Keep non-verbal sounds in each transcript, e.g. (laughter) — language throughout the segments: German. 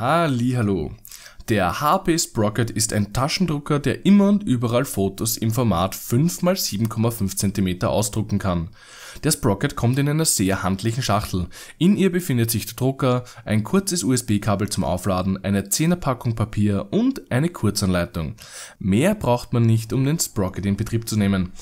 Hallo. Der HP Sprocket ist ein Taschendrucker, der immer und überall Fotos im Format 5 x 7,5 cm ausdrucken kann. Der Sprocket kommt in einer sehr handlichen Schachtel. In ihr befindet sich der Drucker, ein kurzes USB-Kabel zum Aufladen, eine 10er Packung Papier und eine Kurzanleitung. Mehr braucht man nicht, um den Sprocket in Betrieb zu nehmen.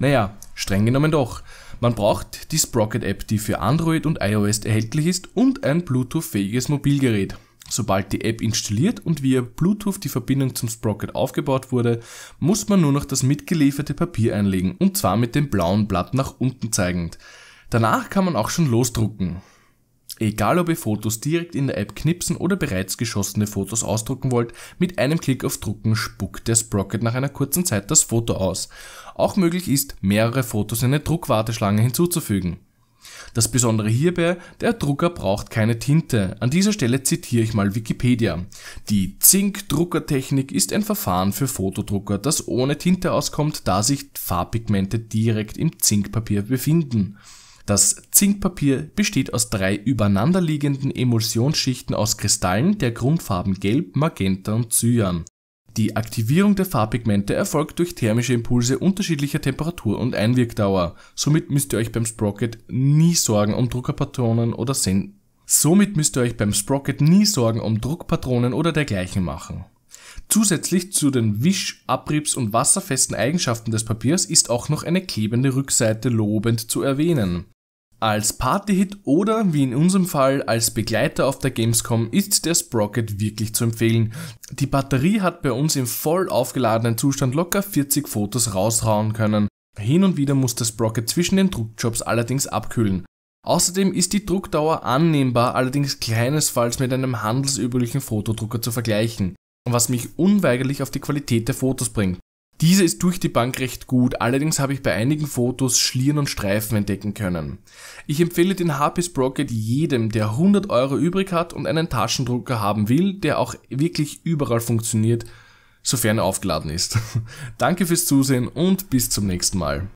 Naja, streng genommen doch. Man braucht die Sprocket App, die für Android und iOS erhältlich ist und ein Bluetooth-fähiges Mobilgerät. Sobald die App installiert und via Bluetooth die Verbindung zum Sprocket aufgebaut wurde, muss man nur noch das mitgelieferte Papier einlegen und zwar mit dem blauen Blatt nach unten zeigend. Danach kann man auch schon losdrucken. Egal ob ihr Fotos direkt in der App knipsen oder bereits geschossene Fotos ausdrucken wollt, mit einem Klick auf Drucken spuckt der Sprocket nach einer kurzen Zeit das Foto aus. Auch möglich ist, mehrere Fotos in eine Druckwarteschlange hinzuzufügen. Das Besondere hierbei, der Drucker braucht keine Tinte. An dieser Stelle zitiere ich mal Wikipedia. Die Zinkdruckertechnik ist ein Verfahren für Fotodrucker, das ohne Tinte auskommt, da sich Farbpigmente direkt im Zinkpapier befinden. Das Zinkpapier besteht aus drei übereinanderliegenden Emulsionsschichten aus Kristallen der Grundfarben Gelb, Magenta und Cyan. Die Aktivierung der Farbpigmente erfolgt durch thermische Impulse unterschiedlicher Temperatur und Einwirkdauer. Somit müsst ihr euch beim Sprocket nie Sorgen um Druckerpatronen oder Sen Somit müsst ihr euch beim Sprocket nie Sorgen um Druckpatronen oder dergleichen machen. Zusätzlich zu den Wisch-, Abriebs- und wasserfesten Eigenschaften des Papiers ist auch noch eine klebende Rückseite lobend zu erwähnen. Als Partyhit oder wie in unserem Fall als Begleiter auf der Gamescom ist der Sprocket wirklich zu empfehlen. Die Batterie hat bei uns im voll aufgeladenen Zustand locker 40 Fotos rausrauen können. Hin und wieder muss der Sprocket zwischen den Druckjobs allerdings abkühlen. Außerdem ist die Druckdauer annehmbar, allerdings keinesfalls mit einem handelsüblichen Fotodrucker zu vergleichen, was mich unweigerlich auf die Qualität der Fotos bringt. Diese ist durch die Bank recht gut, allerdings habe ich bei einigen Fotos Schlieren und Streifen entdecken können. Ich empfehle den HP Sprocket jedem, der 100 Euro übrig hat und einen Taschendrucker haben will, der auch wirklich überall funktioniert, sofern er aufgeladen ist. (laughs) Danke fürs Zusehen und bis zum nächsten Mal.